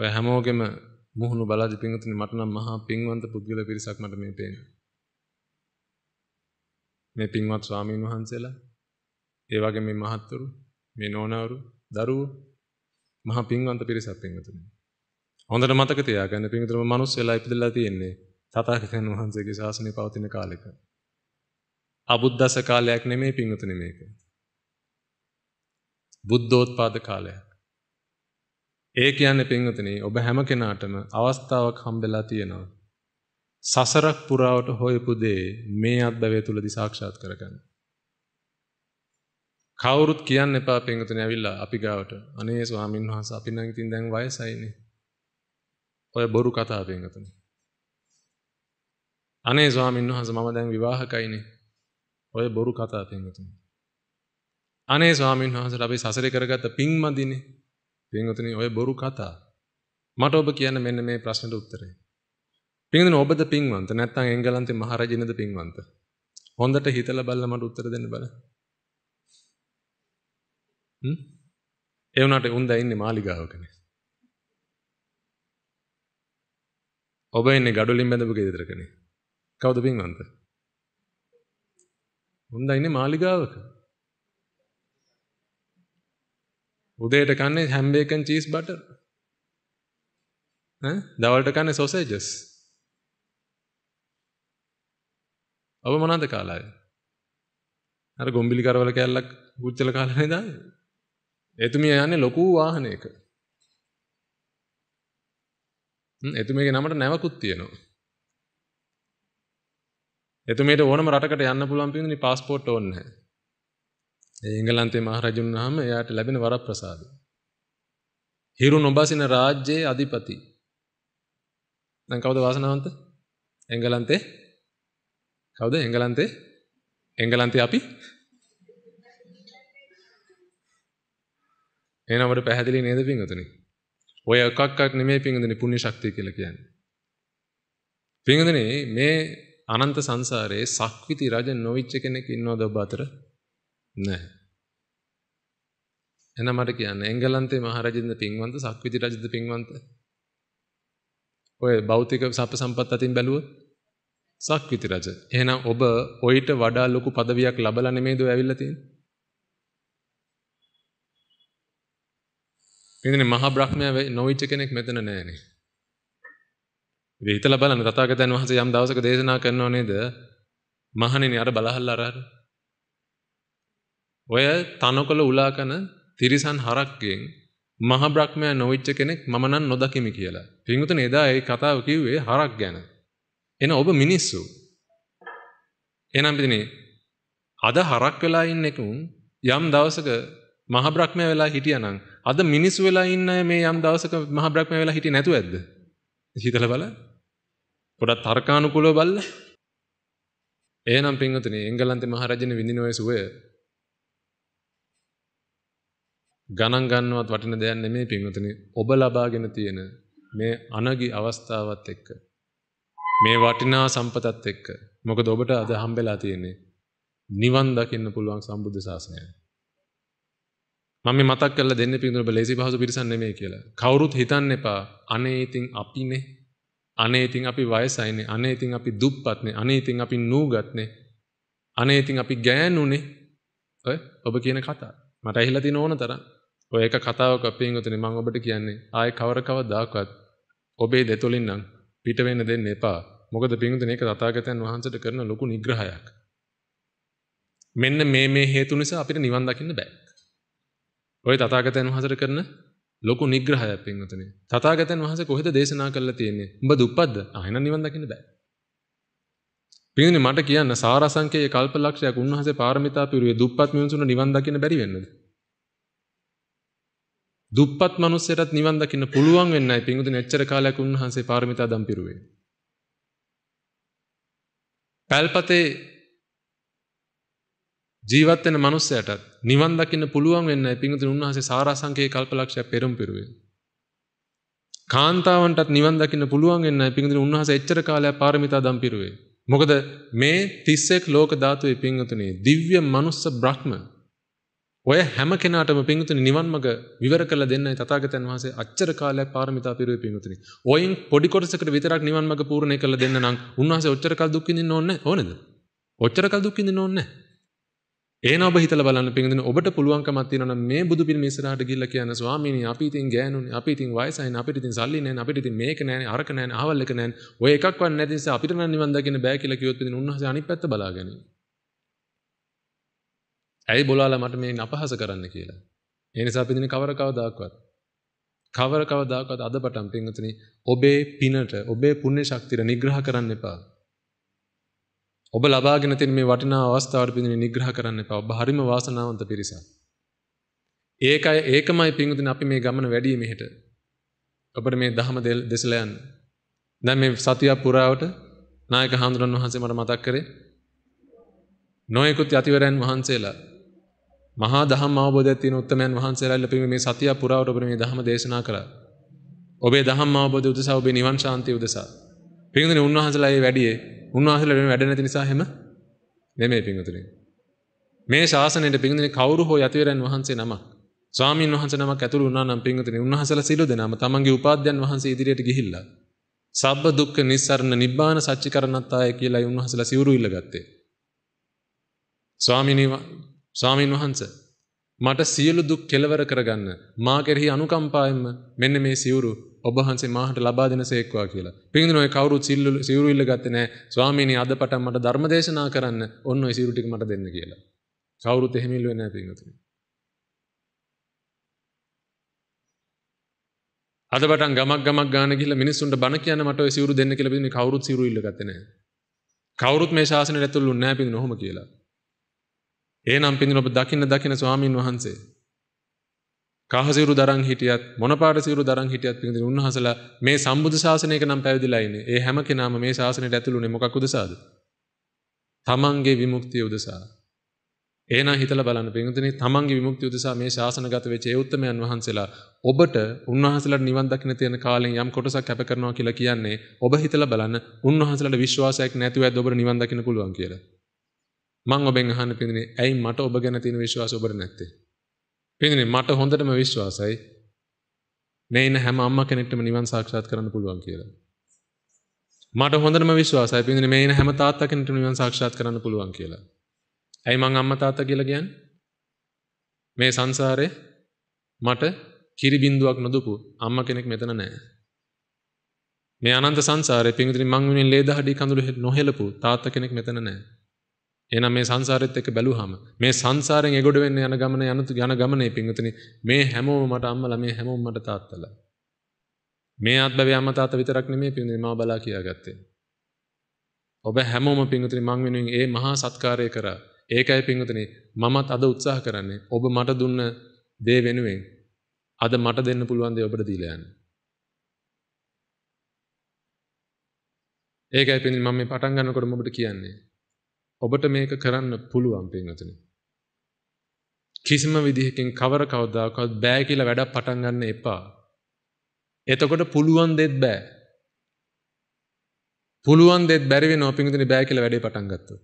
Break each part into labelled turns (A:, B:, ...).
A: ඔය හැමෝගෙම මුහුණු බලාදි පිංගතුනි මට නම් මහා පිංවන්ත පුද්ගල පිරිසක් මට මේ පේනවා. මේ පිංවත් ස්වාමීන් වහන්සේලා ඒ වගේ මේ මහත්තුරු මේ නෝනවරු දරුවෝ මහා පිංවන්ත පිරිසක් පිංගතුනි. හොඳට මතක තියාගන්න පිංගතුනි මනුස්සයලා ඉපදලා තියෙන්නේ තථාගතයන් වහන්සේගේ ශාසනය පවතින කාලෙක. අබුද්දස කාලයක් නෙමෙයි පිංගතුනි මේක. බුද්ධෝත්පාද කාලයක්. ඒ කියන්නේ පින්වතනි ඔබ හැම කෙනාටම අවස්ථාවක් හම්බෙලා තියෙනවා. සසරක් පුරාවට හොයපු දේ මේ අත්දැකීම තුලදී සාක්ෂාත් කරගන්න. කවුරුත් කියන්න එපා පින්වතනි ඇවිල්ලා අපි ගාවට. අනේ ස්වාමීන් වහන්සේ අපි නම් ඉතින් දැන් වයසයිනේ. ඔය බොරු කතා පින්වතනි. අනේ ස්වාමීන් වහන්සේ මම දැන් විවාහකයිනේ. ඔය බොරු කතා පින්වතනි. අනේ ස්වාමීන් වහන්සේලා අපි සසරේ කරගත්ත පින් මදිනේ. පින්වතුනි ඔය බොරු කතා. මට ඔබ කියන්න මෙන්න මේ ප්‍රශ්නට උත්තරේ. පින්වතුනි ඔබද පින්වන්ත නැත්නම් එංගලන්තේ මහරජිනද පින්වන්ත? හොඳට හිතලා බලලා මට උත්තර දෙන්න බලන්න. හ්ම්? ඒ වුණාට උන් දැන් ඉන්නේ මාලිගාවකනේ. ඔබ ඉන්නේ ගඩොලින් බැඳපු ගෙදරකනේ. කවුද පින්වන්ත? උන් දැන් ඉන්නේ මාලිගාවක. උදේට කන්නේ හැම් බේකන් චීස් බටර්. ඈ දවල්ට කන්නේ සොසේජස්. ඔබ මොනවද කාලා? අර ගොම්බිලි කරවල කැල්ලක් ගුච්චල කාලා නේද? එතුමිය යන්නේ ලොකු වාහනයක. එතුමියගේ නමට නැවකුත් තියෙනවා. එතුමියට ඕනම රටකට යන්න පුළුවන් පින්දුනි පාස්පෝර්ට් ඕනේ නැහැ. ඒ එංගලන්තේ මහරජුන් වහන්ම එයාට ලැබෙන වරප්‍රසාදය. හිරු නොබසින රාජ්‍යයේ අධිපති. දැන් කවුද වාසනාවන්ත? එංගලන්තේ කවුද එංගලන්තේ? එංගලන්තේ අපි එහෙනම් අපිට පැහැදිලි නේද පින්වතුනි? ඔය එකක්ක් නෙමෙයි පින්වතුනි පුණ්‍ය ශක්තිය කියලා කියන්නේ. පින්වතුනි මේ අනන්ත සංසාරයේ සක්විති රජ නොවිච්ච කෙනෙක් ඉන්නවද ඔබ අතර? නැහැ. එහෙනම් මට කියන්න එංගලන්තේ මහරජින්ද පින්වන්ත සක්විති රජුද පින්වන්ත? ඔය භෞතික සප සම්පත් අතින් බැලුවොත් සක්විති රජ. එහෙනම් ඔබ ඔయిత වඩා ලොකු পদවියක් ලබලා නෙමෙයිද ඔය ඇවිල්ලා තියෙන්නේ? ඉතින් මහා බ්‍රහ්මයා නොවිච්ච කෙනෙක් මෙතන නැහැනේ. ඉතින් හිතලා බලන්න තථාගතයන් වහන්සේ යම් දවසක දේශනා කරනව නේද? මහණෙනි අර බලහල්ලා අර ඔය තනකොළ උලාකන තිරිසන් හරක්ගෙන් මහ බ්‍රහ්මයා නොවිච්ච කෙනෙක් මම නම් නොදකිමි කියලා. පින්වුතුනි එදා ඒ කතාව කිව්වේ හරක් ගැන. එන ඔබ මිනිස්සු. එහෙනම් පිටිනේ අද හරක් වෙලා ඉන්න එකුන් යම් දවසක මහ බ්‍රහ්මයා වෙලා හිටියානම් අද මිනිස්සු වෙලා ඉන්න මේ යම් දවසක මහ බ්‍රහ්මයා වෙලා හිටියේ නැතුව ඇද්ද? හිතලා බලන්න. පොඩක් තර්කානුකූලව බලලා. එහෙනම් පින්වතුනි එංගලන්තේ මහරජින විඳින ඔය සුවය ගණන් ගන්නවත් වටින දෙයක් නෙමෙයි පින්වතුනි ඔබ ලබාගෙන තියෙන මේ අනගි අවස්ථාවත් එක්ක මේ වටිනා සම්පතත් එක්ක මොකද ඔබට අද හම්බෙලා තියෙන්නේ නිවන් දකින්න පුළුවන් සම්බුද්ධ ශාසනය. මම මේ මතක් කරලා දෙන්නේ පින්වතුනි ඔබ ලේසි පහසු පිරිසක් නෙමෙයි කියලා. කවුරුත් හිතන්න එපා අනේ ඉතින් අපිනේ අනේ ඉතින් අපි වයසයිනේ අනේ ඉතින් අපි දුප්පත්නේ අනේ ඉතින් අපි නූගත්නේ අනේ ඉතින් අපි ගෑනුනේ ඔය ඔබ කියන කතා මට ඇහිලා තියෙන ඕන තරම් ඔය එක කතාවක් අපින්වතුනි මම ඔබට කියන්නේ ආයෙ කවර කවදාකවත් ඔබේ දෙතොලින් නම් පිට වෙන්න දෙන්න එපා. මොකද පින්වතුනි ඒක තථාගතයන් වහන්සේට කරන ලොකු නිග්‍රහයක්. මෙන්න මේ මේ හේතු නිසා අපිට නිවන් දකින්න බෑ. ඔය තථාගතයන් වහන්සේට කරන ලොකු නිග්‍රහයක් පින්වතුනි. තථාගතයන් වහන්සේ කොහෙද දේශනා කළා තියෙන්නේ? උඹ දුප්පත්ද? ආයෙන නිවන් දකින්න බෑ. පින්වතුනි මට කියන්න සාරසංකේය කල්පලක්ෂයක් උන්වහන්සේ පාරමිතා පිරුවේ දුප්පත් මිනිසුන් නිවන් දකින්න බැරි වෙන්නද? දුප්පත් මිනිස්සුරත් නිවන් දකින්න පුළුවන් වෙන්නයි පින්වතුනි එච්චර කාලයක් උන්වහන්සේ පාරමිතා දම් පිරුවේ. පැල්පතේ ජීවත් වෙන මිනිස්සයටත් නිවන් දකින්න පුළුවන් වෙන්නයි පින්වතුනි උන්වහන්සේ සාරාංශකයේ කල්පලක්ෂය පෙරම් පිරුවේ. කාන්තාවන්ටත් නිවන් දකින්න පුළුවන් වෙන්නයි පින්වතුනි උන්වහන්සේ එච්චර කාලයක් පාරමිතා දම් පිරුවේ. මොකද මේ 31 ලෝක ධාතුවේ පින්වතුනි දිව්‍ය මනුස්ස බ්‍රහ්ම ඔය හැම කෙනාටම පිංගුතුනි නිවන් මඟ විවර කරලා දෙන්නයි තථාගතයන් වහන්සේ අච්චර කාලයක් පාරමිතා පිරුවේ පිංගුතුනි. ඔයින් පොඩි කොටසකට විතරක් නිවන් මඟ පූර්ණේ කරලා දෙන්න නම් උන්වහන්සේ ඔච්චර කල් දුක් විඳින්න ඕනේ ඕනේද? ඔච්චර කල් දුක් විඳින්න ඕනේ එහෙනම් ඔබ හිතලා බලන්න පිංගුතුනි ඔබට පුළුවන්කමක් තියෙනවා නම් මේ බුදු පිළිම ඉස්සරහට ගිහිල්ලා කියන ස්වාමීනි අපි ඉතින් ගෑනුනේ අපි ඉතින් වයසයිනේ අපිට ඉතින් සල්ලි නැහැ අපිට ඉතින් මේක නැහැ අරක නැහැ අහවල් එක නැහැ ඔය එකක්වත් නැති නිසා අපිට නම් නිවන් දකින්න බෑ කියලා කිව්වොත් ඉතින් උන්වහන්සේ අනිත් පැත්ත බලාගන්නේ ඇයි බොලාලා මට මේ අපහස කරන්න කියලා. ඒ නිසා පින්දින කවර කවදාකවත් කවර කවදාකවත් අදපටන් පින්වතුනි ඔබේ පිනට ඔබේ පුණ්‍ය ශක්තිය නිග්‍රහ කරන්න එපා. ඔබ ලබාගෙන තියෙන මේ වටිනා අවස්ථාවට පින්දින නිග්‍රහ කරන්න එපා. ඔබ හරිම වාසනාවන්ත පිරිසක්. ඒකයි ඒකමයි පින්වතුනි අපි මේ ගමන වැඩි මෙහෙට. ඔබට මේ දහම දෙසලා යන්න. දැන් මේ සතිය පුරාවට නායක හඳුනන් වහන්සේ මට මතක් කරේ නොයෙකුත් යතිවරයන් වහන්සේලා මහා දහම් අවබෝධය තියෙන උත්තරමයන් වහන්සේලා ලැබීමේ මේ සතිය පුරාවට ඔබට මේ දහම දේශනා කළා. ඔබේ දහම් අවබෝධය උදෙසා ඔබේ නිවන් ශාන්තිය උදෙසා. පින්වතුනි උන්වහන්සේලා ඒ වැඩියේ උන්වහන්සේලා මේ වැඩ නැති නිසා හැම නෙමෙයි පින්වතුනි. මේ ශාසනයට පින්වතුනි කවුරු හෝ යතිවරයන් වහන්සේ නමක් ස්වාමීන් වහන්සේ නමක් ඇතුළු වුණා නම් පින්වතුනි උන්වහන්සේලා සිළු දෙනාම තමන්ගේ උපාධ්‍යයන් වහන්සේ ඉදිරියට ගිහිල්ලා සබ්බ දුක්ඛ නිස්සරණ නිබ්බාන සච්චිකරණත්තාය කියලායි උන්වහන්සේලා සිවුරු ඉල්ලගත්තේ ස්වාමීනි ස්වාමීන් වහන්ස මට සියලු දුක් කෙලවර කරගන්න මා කෙරෙහි අනුකම්පාවෙන්ම මෙන්න මේ සිවුරු ඔබ වහන්සේ මාහට ලබා දෙන සේක්වා කියලා. පින්දින ඔය කවුරුත් සිවුරු ඉල්ල ගත්තේ නැහැ. ස්වාමීනි අද පටන් මට ධර්ම දේශනා කරන්න ඔන්න ඔය සිවුරු ටික මට දෙන්න කියලා. කවුරුත් එහෙම ඉල්ලුවේ නැහැ පින්වතුනි. අද පටන් ගමක් ගමක් ගාන කියලා මිනිස්සුන්ට බණ කියන්න මට ඔය සිවුරු දෙන්න කියලා බින්නේ කවුරුත් සිවුරු ඉල්ල ගත්තේ නැහැ. කවුරුත් මේ ශාසනයට ඇතුළු වෙන්නේ නැහැ බින්නේ ඔහොම කියලා. ඒනම් පිඳින ඔබ දකින්න දකින ස්වාමීන් වහන්සේ. කාහසිරු දරන් හිටියත් මොනපාරසිරු දරන් හිටියත් පිඳින උන්වහන්සලා මේ සම්බුදු ශාසනයක නම් පැවිදිලා ඉන්නේ. ඒ හැම කෙනාම මේ ශාසනයට ඇතුළුනේ මොකක් උදෙසාද? තමන්ගේ විමුක්තිය උදෙසා. එහෙනම් හිතලා බලන්න පින්තුනි තමන්ගේ විමුක්තිය උදෙසා මේ ශාසනගත වෙච්ච ඒ උත්තමයන් වහන්සේලා ඔබට උන්වහන්සේලාට නිවන් දකින්න තියෙන කාලෙන් යම් කොටසක් කැප කරනවා කියලා කියන්නේ ඔබ හිතලා බලන්න උන්වහන්සේලාට විශ්වාසයක් නැතුව ඇද්ද ඔබට නිවන් දකින්න පුළුවන් කියලා. මං ඔබෙන් අහන්න පින්දිනේ ඇයි මට ඔබ ගැන තියෙන විශ්වාසය ඔබට නැත්තේ? පින්දිනේ මට හොඳටම විශ්වාසයි මේ ඉන්න හැම අම්මා කෙනෙක්ටම නිවන් සාක්ෂාත් කරන්න පුළුවන් කියලා. මට හොඳටම විශ්වාසයි පින්දිනේ මේ ඉන්න හැම තාත්තා කෙනෙක්ටම නිවන් සාක්ෂාත් කරන්න පුළුවන් කියලා. ඇයි මං අම්මා තාත්තා කියලා කියන්නේ? මේ සංසාරේ මට කිරි බින්දුවක් නොදුපු අම්මා කෙනෙක් මෙතන නැහැ. මේ අනන්ත සංසාරේ පින්විතින් මං වෙනින් ලේ දහඩි කඳුළු නොහෙලපු තාත්තා කෙනෙක් මෙතන නැහැ. එනම් මේ සංසාරෙත් එක්ක බැලුවාම මේ සංසාරෙන් එගොඩ වෙන්න යන ගමන යන යන ගමනේ පිංගුතුනි මේ හැමෝම මට අම්මලා මේ හැමෝම මට තාත්තලා මේ අත්බවේ අම්මා තාත්තා විතරක් නෙමෙයි පිංගුතුනි මම බලා කියාගත්තේ ඔබ හැමෝම පිංගුතුනි මං වෙනුවෙන් ඒ මහා සත්කාරය කරා ඒකයි පිංගුතුනි මමත් අද උත්සාහ කරන්නේ ඔබ මට දුන්න දේ වෙනුවෙන් අද මට දෙන්න පුළුවන් දේ ඔබට දීලා යන්න ඒකයි පිංගුතුනි මම මේ පටන් ගන්නකොට ඔබට කියන්නේ ඔබට මේක කරන්න පුළුවන් පින්වතුනි. කිසිම විදිහකින් කවර කවදාකවත් බෑ කියලා වැඩක් පටන් ගන්න එපා. එතකොට පුළුවන් දෙත් බෑ. පුළුවන් දෙත් බැරි වෙනවා පින්වතුනි බෑ කියලා වැඩේ පටන් ගත්තොත්.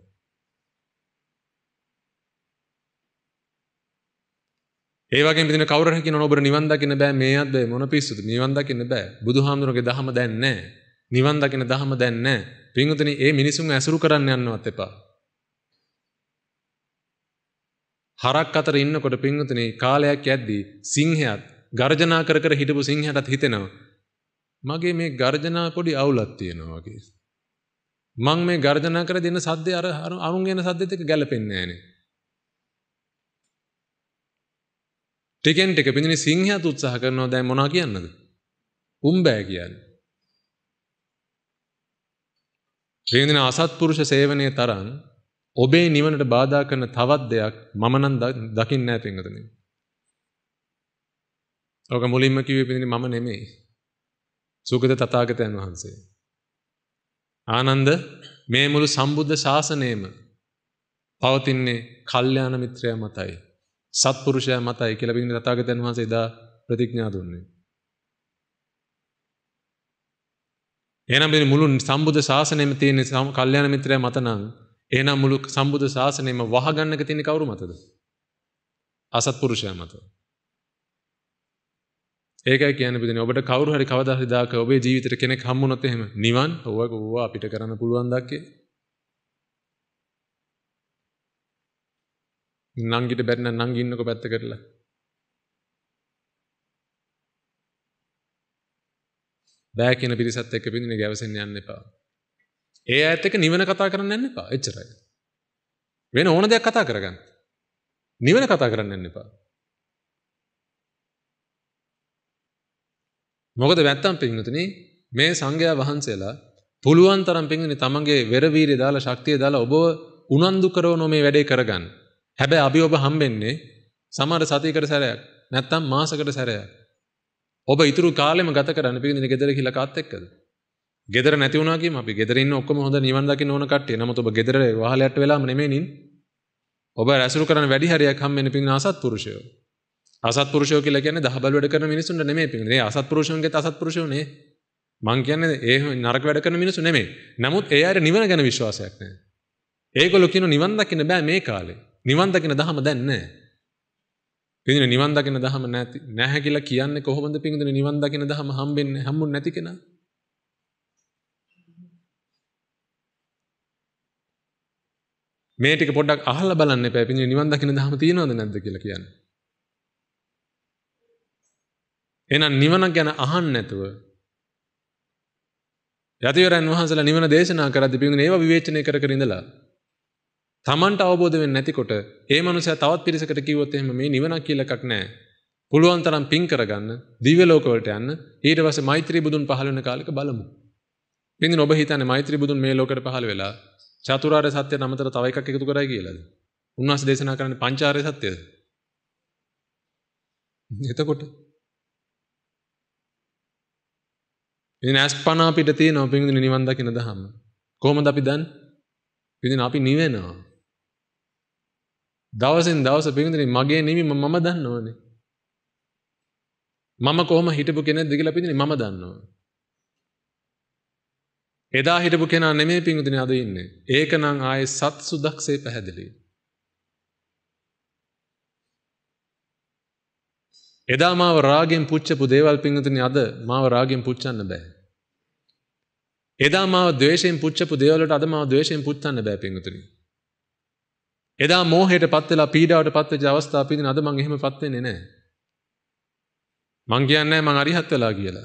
A: ඒ වගේම පිටින කවුරු හරි කියනවා ඔබට නිවන් දකින්න බෑ මේවත් බෑ මොන පිස්සුද නිවන් දකින්න බෑ බුදුහාමුදුරගේ දහම දැන් නැහැ නිවන් දකින්න දහම දැන් නැහැ පින්වතුනි ඒ මිනිසුන් ඇසුරු කරන්න යන්නවත් එපා හරක් අතර ඉන්නකොට පින්වතුනේ කාලයක් යද්දී සිංහයත් ගර්ජනා කර කර හිටපු සිංහයටත් හිතෙනවා මගේ මේ ගර්ජනා පොඩි අවුලක් තියෙනවා වගේ. මං මේ ගර්ජනා කර දෙන සද්දේ අර අරුන් යන සද්දෙත් එක්ක ගැලපෙන්නේ නැහනේ. ටිකෙන් ටික පින්වතුනේ සිංහයත් උත්සාහ කරනවා දැන් මොනවා කියන්නද? උඹ බෑ කියන්නේ. පින්වතුනේ අසත්පුරුෂ සේවනයේ තරම් ඔබේ නිවනට බාධා කරන තවත් දෙයක් මම නම් දකින්නේ නැහැ පින්වතුනි. ඔක මුලින්ම කිව්වේ පින්වතුනි මම නෙමෙයි. සුගත තථාගතයන් වහන්සේ. ආනන්ද මේ මුළු සම්බුද්ධ ශාසනයම පවතින්නේ කල්යාණ මිත්‍රයා මතයි. සත්පුරුෂයා මතයි කියලා පින්වතුනි තථාගතයන් වහන්සේ එදා ප්‍රතිඥා දුන්නේ. එහෙනම් මේ මුළු සම්බුද්ධ ශාසනයෙම තියෙන කල්යාණ මිත්‍රයා මත නම් එහෙනම් මුළු සම්බුද්ධ ශාසනයම වහගන්නක තියෙන කවුරු මතද? අසත්පුරුෂයා මත. ඒකයි කියන්නේ බුදුනේ ඔබට කවුරු හරි කවදා හරි දාක ඔබේ ජීවිතේට කෙනෙක් හම්බුනොත් එහෙම නිවන් ඕවක ඕවා අපිට කරන්න පුළුවන් දැක්කේ. නංගිට බැරි නම් නංගි ඉන්නකෝ පැත්ත කරලා. බෑ කියන පිරිසත් එක්ක බින්දිනේ ගැවසෙන්න යන්න එපා. ඒ ඇත්තක නිවන කතා කරන්න එන්න එපා එච්චරයි. වෙන ඕන දෙයක් කතා කරගන්න. නිවන කතා කරන්න එන්න එපා. මොකද වැත්තම් පින්වතුනි මේ සංඝයා වහන්සේලා පුළුවන් තරම් පින්වතුනි තමන්ගේ වෙරවීරිය දාලා ශක්තිය දාලා ඔබව උනන්දු කරවන මේ වැඩේ කරගන්න. හැබැයි අපි ඔබ හම්බෙන්නේ සමහර සතියකට සැරයක් නැත්නම් මාසකට සැරයක්. ඔබ ඉතුරු කාලෙම ගත කරන්න පින්වතුනි ගෙදර කියලා කාත් එක්කද? ගෙදර නැති වුණා කියමු අපි. ගෙදර ඉන්න ඔක්කොම හොඳ නිවන් දකින්න ඕන කට්ටිය. නමුත් ඔබ ගෙදර වහලයට වෙලාම නෙමෙයිනින්. ඔබ රැසුරු කරන වැඩි හරියක් හම්බෙන්නේ පින් අසත්පුරුෂයෝ. අසත්පුරුෂයෝ කියලා කියන්නේ දහබල් වැඩ කරන මිනිසුන්ට නෙමෙයි පින්. මේ අසත්පුරුෂයන්ගෙත් අසත්පුරුෂයෝ නේ. මං කියන්නේ ඒ නරක වැඩ කරන මිනිස්සු නෙමෙයි. නමුත් ඒ අයට නිවන ගැන විශ්වාසයක් නැහැ. ඒගොල්ලෝ කියන නිවන් දකින්න බෑ මේ කාලේ. නිවන් දකින්න දහම දැන් නැහැ. පින්දින නිවන් දකින්න දහම නැති නැහැ කියලා කියන්නේ කොහොමද පින්දින නිවන් දකින්න දහම හම්බෙන්නේ හම්බුනේ නැති කෙනා? මේටික පොඩක් අහල බලන්න පැපිනි නිවන් දකින දහම තියෙනවද නැද්ද කියලා කියන්න. එහෙනම් නිවන ගැන අහන්න නැතුව යතිවරයන් වහන්සලා නිවන දේශනා කරද්දී පින්දුනේ ඒවා විවේචනය කර කර ඉඳලා තමන්ට අවබෝධ වෙන්නේ නැතිකොට ඒ මනුස්සයා තවත් පිරිසකට කිව්වොත් එහෙම මේ නිවනක් කියලා එකක් නැහැ. පුළුවන් තරම් පින් කරගන්න, දිව්‍ය ලෝක වලට යන්න, ඊට පස්සේ මෛත්‍රී බුදුන් පහළ වෙන කාලෙක බලමු. පින්දින ඔබ හිතන්නේ මෛත්‍රී බුදුන් මේ ලෝකෙට පහළ වෙලා චතුරාර්ය සත්‍යයට අමතර තව එකක් එකතු කරයි කියලාද? උන්වහන්සේ දේශනා කරන්නේ පංචාර්ය සත්‍යද? එතකොට ඉතින් අස්පනා පිට තියෙනවා පින්විතින් නිවන් දකින්න දහම. කොහොමද අපි දන්නේ? පින්විතින් අපි නිවෙනවා. දවසෙන් දවස පින්විතින් මගේ නෙමෙයි මම දන්නවනේ. මම කොහොම හිටපු කෙනෙක්ද කියලා පින්විතින් මම දන්නවා. එදා හිටපු කෙනා නෙමේ පිංගුදින අද ඉන්නේ. ඒක නම් ආයේ සත්සු දක්ෂේ පැහැදිලි. එදා මාව රාගෙන් පුච්චපු දේවල් පිංගුදින අද මාව රාගෙන් පුච්චන්න බෑ. එදා මාව ද්වේෂයෙන් පුච්චපු දේවල්වලට අද මාව ද්වේෂයෙන් පුච්චන්න බෑ පිංගුදින. එදා මෝහයට පත් වෙලා පීඩාවට පත් වෙච්ච අවස්ථාව පිටින් අද මං එහෙම පත් වෙන්නේ නැහැ. මං කියන්නේ නැහැ මං අරිහත් වෙලා කියලා.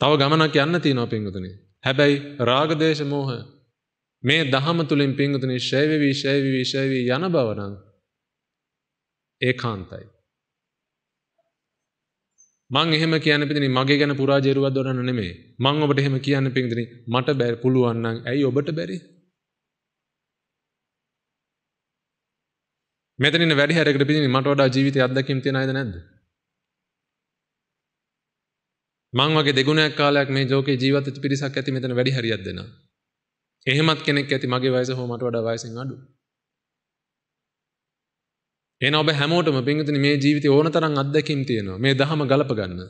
A: තව ගමනක් යන්න තියෙනවා පිංගුදිනේ. හැබැයි රාගදේශ මෝහ මේ දහම තුළින් පිංගුතුනි ශෛවවී ශෛවවී ශෛවී යන බවනම් ඒකාන්තයි. මං එහෙම කියන පිතිනි මගේ ගැන පුරාජේරුවක් දොරන්න නෙමේ මං ඔබට එහෙම කියන්න පිංතිනි මට බැ පුළුවන්නම් ඇයි ඔබට බැරි මෙතන වැඩි හැරකට පිතිනි මට වඩා ජීවිතය අත්දැකීම් තියෙන අයද නැද්ද මං වගේ දෙගුණයක් කාලයක් මේ ජෝකේ ජීවිත පිරිසක් ඇති මෙතන වැඩි හරියක් දෙනවා. එහෙමත් කෙනෙක් ඇති මගේ වයස හෝ මට වඩා වයසින් අඩු. එහෙනම් ඔබ හැමෝටම පින්විතනි මේ ජීවිතේ ඕන තරම් අත්දැකීම් තියෙනවා. මේ දහම ගලප ගන්න.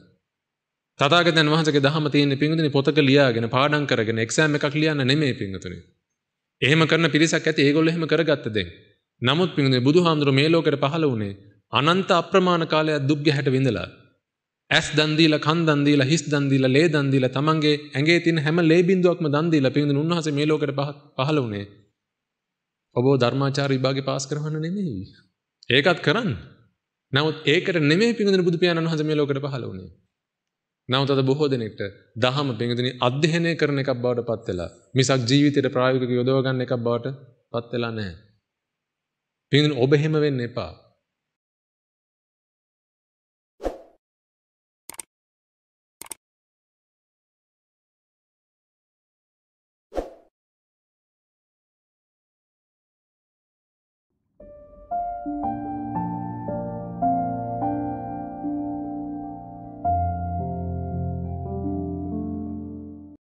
A: තථාගතයන් වහන්සේගේ දහම තියෙන්නේ පින්විතනි පොතක ලියාගෙන පාඩම් කරගෙන එක්සෑම් එකක් ලියන්න නෙමෙයි පින්විතනි. එහෙම කරන පිරිසක් ඇති ඒගොල්ලෝ එහෙම කරගත්ත දෙයක්. නමුත් පින්විතනි බුදුහාමුදුරුවෝ මේ ලෝකෙට පහළ වුණේ අනන්ත අප්‍රමාණ කාලයක් දුක්ගේ හැට විඳලා ඇස් දන්දීල කන් දන්දීල හිස් දන්දීල ලේ දන්දීල තමන්ගේ ඇගේ තින් හැම ලේ බින්දුවක්ම දන්දීල පින්දුන උන්වහන්සේ මේ ලෝකෙට පහළ වුණේ. ඔබව ධර්මාචාර විභාගේ පාස් කරවන්න නෙමෙයි. ඒකත් කරන්න. නමුත් ඒකට නෙමෙයි පින්දුන බුදු පියාණන් වහන්සේ මේ ලෝකෙට පහළ වුණේ. නමුත් අද බොහෝ දෙනෙක්ට දහම පින්දුනි අධ්‍යයනය කරන එකක් බවට පත් වෙලා මිසක් ජීවිතේට ප්‍රායෝගිකව යොදව ගන්න එකක් බවට පත් වෙලා නැහැ. පින්දුන ඔබ එහෙම වෙන්න එපා.